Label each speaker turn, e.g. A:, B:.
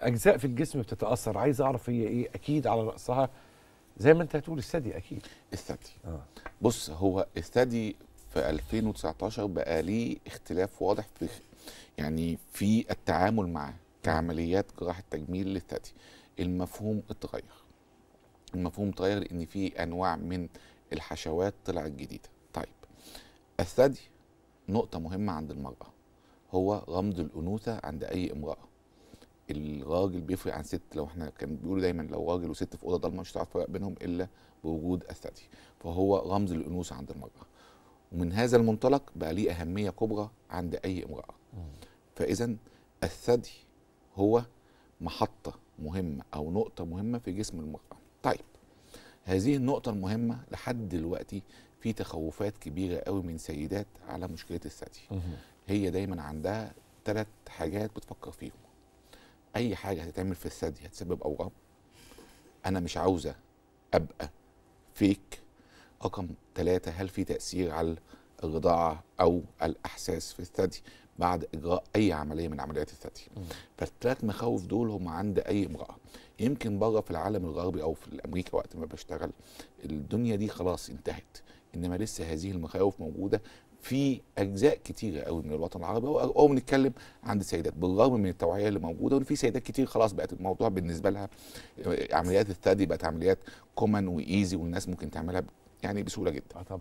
A: اجزاء في الجسم بتتاثر عايز اعرف هي ايه اكيد على راسها زي ما انت هتقول
B: الثدي اكيد
A: الثدي آه. بص هو الثدي في 2019 بقى ليه اختلاف واضح في يعني في التعامل معاه كعمليات جراحه تجميل للثدي المفهوم اتغير المفهوم اتغير لان في انواع من الحشوات طلعت جديده طيب الثدي نقطه مهمه عند المراه هو غمض الانوثه عند اي امراه الراجل بيفرق عن ست لو احنا كان بيقولوا دايما لو راجل وست في اوضه ضلمه مش هتعرف تفرق بينهم الا بوجود الثدي فهو رمز الانوثه عند المراه ومن هذا المنطلق بقى ليه اهميه كبرى عند اي امراه فاذا الثدي هو محطه مهمه او نقطه مهمه في جسم المراه طيب هذه النقطه المهمه لحد دلوقتي في تخوفات كبيره قوي من سيدات على مشكله الثدي هي دايما عندها ثلاث حاجات بتفكر فيهم اي حاجه هتتعمل في الثدي هتسبب اوهام انا مش عاوزه ابقى فيك رقم ثلاثة هل في تأثير على الرضاعة أو الأحساس في الثدي بعد إجراء أي عملية من عمليات الثدي فالثلاث مخاوف دول هم عند أي امرأة يمكن بره في العالم الغربي أو في أمريكا وقت ما بشتغل الدنيا دي خلاص انتهت انما لسه هذه المخاوف موجوده في اجزاء كتيره قوي من الوطن العربي او بنتكلم عند السيدات بالرغم من التوعيه اللي موجوده وفي سيدات كتير خلاص بقت الموضوع بالنسبه لها آه، عمليات الثدي بقت عمليات كومن وايزي والناس ممكن تعملها يعني بسهوله جدا آه،